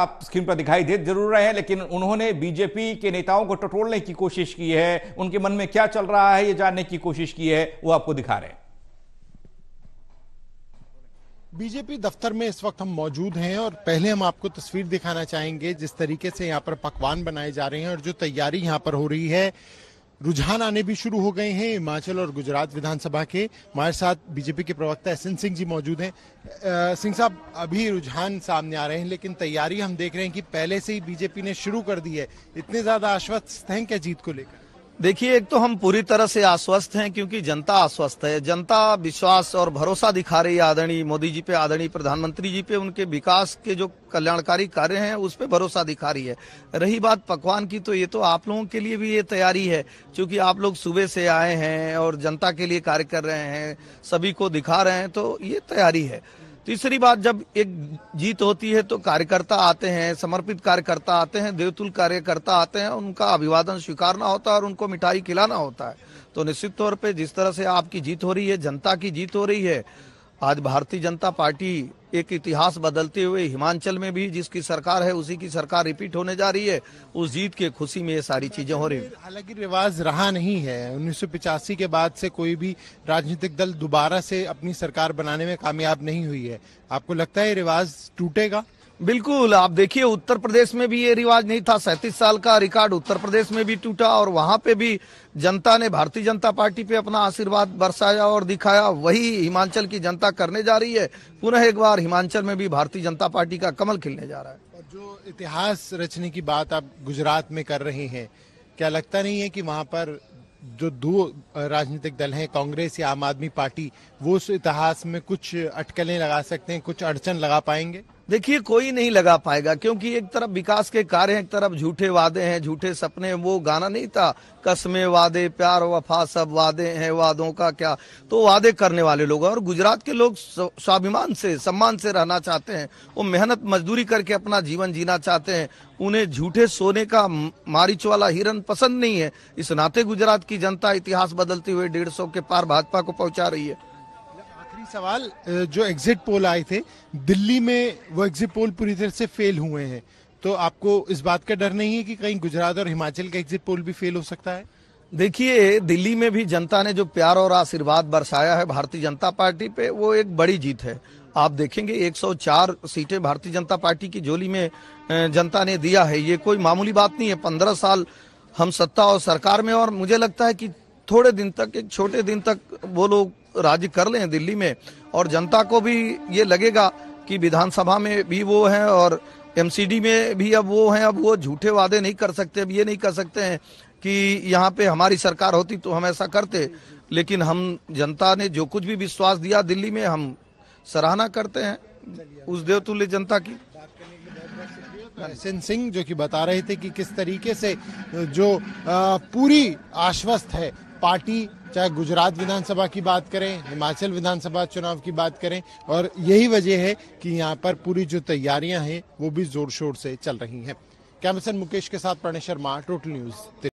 आप स्क्रीन पर दिखाई दे जरूर रहे हैं लेकिन उन्होंने बीजेपी के नेताओं को टटोलने की कोशिश की है उनके मन में क्या चल रहा है ये जानने की कोशिश की है वो आपको दिखा रहे हैं बीजेपी दफ्तर में इस वक्त हम मौजूद हैं और पहले हम आपको तस्वीर दिखाना चाहेंगे जिस तरीके से यहाँ पर पकवान बनाए जा रहे हैं और जो तैयारी यहाँ पर हो रही है रुझान आने भी शुरू हो गए हैं हिमाचल और गुजरात विधानसभा के हमारे साथ बीजेपी के प्रवक्ता एस सिंह जी मौजूद हैं सिंह साहब अभी रुझान सामने आ रहे हैं लेकिन तैयारी हम देख रहे हैं कि पहले से ही बीजेपी ने शुरू कर दी है इतने ज्यादा आश्वस्त हैं क्या जीत को लेकर देखिए एक तो हम पूरी तरह से आश्वस्त हैं क्योंकि जनता आश्वस्त है जनता विश्वास और भरोसा दिखा रही है आदरणीय मोदी जी पे आदरणीय प्रधानमंत्री जी पे उनके विकास के जो कल्याणकारी कार्य हैं उस पर भरोसा दिखा रही है रही बात पकवान की तो ये तो आप लोगों के लिए भी ये तैयारी है क्योंकि आप लोग सुबह से आए हैं और जनता के लिए कार्य कर रहे हैं सभी को दिखा रहे हैं तो ये तैयारी है तीसरी बात जब एक जीत होती है तो कार्यकर्ता आते हैं समर्पित कार्यकर्ता आते हैं देवतुल कार्यकर्ता आते हैं उनका अभिवादन स्वीकारना होता है और उनको मिठाई खिलाना होता है तो निश्चित तौर पे जिस तरह से आपकी जीत हो रही है जनता की जीत हो रही है आज भारतीय जनता पार्टी एक इतिहास बदलते हुए हिमाचल में भी जिसकी सरकार है उसी की सरकार रिपीट होने जा रही है उस जीत के खुशी में ये सारी चीजें हो रही है हालांकि रिवाज रहा नहीं है उन्नीस के बाद से कोई भी राजनीतिक दल दोबारा से अपनी सरकार बनाने में कामयाब नहीं हुई है आपको लगता है रिवाज टूटेगा बिल्कुल आप देखिए उत्तर प्रदेश में भी ये रिवाज नहीं था सैंतीस साल का रिकॉर्ड उत्तर प्रदेश में भी टूटा और वहां पे भी जनता ने भारतीय जनता पार्टी पे अपना आशीर्वाद बरसाया और दिखाया वही हिमाचल की जनता करने जा रही है पुनः एक बार हिमाचल में भी भारतीय जनता पार्टी का कमल खिलने जा रहा है और जो इतिहास रचने की बात आप गुजरात में कर रहे हैं क्या लगता नहीं है कि वहाँ पर जो दो राजनीतिक दल हैं कांग्रेस या आम आदमी पार्टी वो उस इतिहास में कुछ अटकलें लगा सकते हैं कुछ अड़चन लगा पाएंगे देखिए कोई नहीं लगा पाएगा क्योंकि एक तरफ विकास के कार्य एक तरफ झूठे वादे हैं झूठे सपने वो गाना नहीं था कसमे वादे प्यार वफा सब वादे हैं वादों का क्या तो वादे करने वाले लोग और गुजरात के लोग स्वाभिमान से सम्मान से रहना चाहते हैं वो मेहनत मजदूरी करके अपना जीवन जीना चाहते हैं उन्हें झूठे सोने का मारिच वाला हिरन पसंद नहीं है इस नाते गुजरात की जनता इतिहास बदलते हुए डेढ़ सौ के पार भाजपा को पहुंचा रही है आखिरी सवाल जो एग्जिट पोल आए थे दिल्ली में वो एग्जिट पोल पूरी तरह से फेल हुए हैं तो आपको इस बात का डर नहीं है कि कहीं गुजरात और हिमाचल का एग्जिट पोल भी फेल हो सकता है देखिए दिल्ली में भी जनता ने जो प्यार और आशीर्वाद बरसाया है भारतीय जनता पार्टी पे वो एक बड़ी जीत है आप देखेंगे 104 सीटें भारतीय जनता पार्टी की झोली में जनता ने दिया है ये कोई मामूली बात नहीं है पंद्रह साल हम सत्ता और सरकार में और मुझे लगता है कि थोड़े दिन तक एक छोटे दिन तक वो लोग राज्य कर लें दिल्ली में और जनता को भी ये लगेगा कि विधानसभा में भी वो हैं और एमसीडी में भी अब वो हैं अब वो झूठे वादे नहीं कर सकते अब ये नहीं कर सकते हैं कि यहाँ पे हमारी सरकार होती तो हम ऐसा करते लेकिन हम जनता ने जो कुछ भी विश्वास दिया दिल्ली में हम सराहना करते हैं उस देवतुल्य जनता की नरेशन सिंह जो कि बता रहे थे कि किस तरीके से जो पूरी आश्वस्त है पार्टी चाहे गुजरात विधानसभा की बात करें हिमाचल विधानसभा चुनाव की बात करें और यही वजह है कि यहाँ पर पूरी जो तैयारियां हैं वो भी जोर शोर से चल रही हैं कैमसन मुकेश के साथ प्रणय शर्मा टोटल न्यूज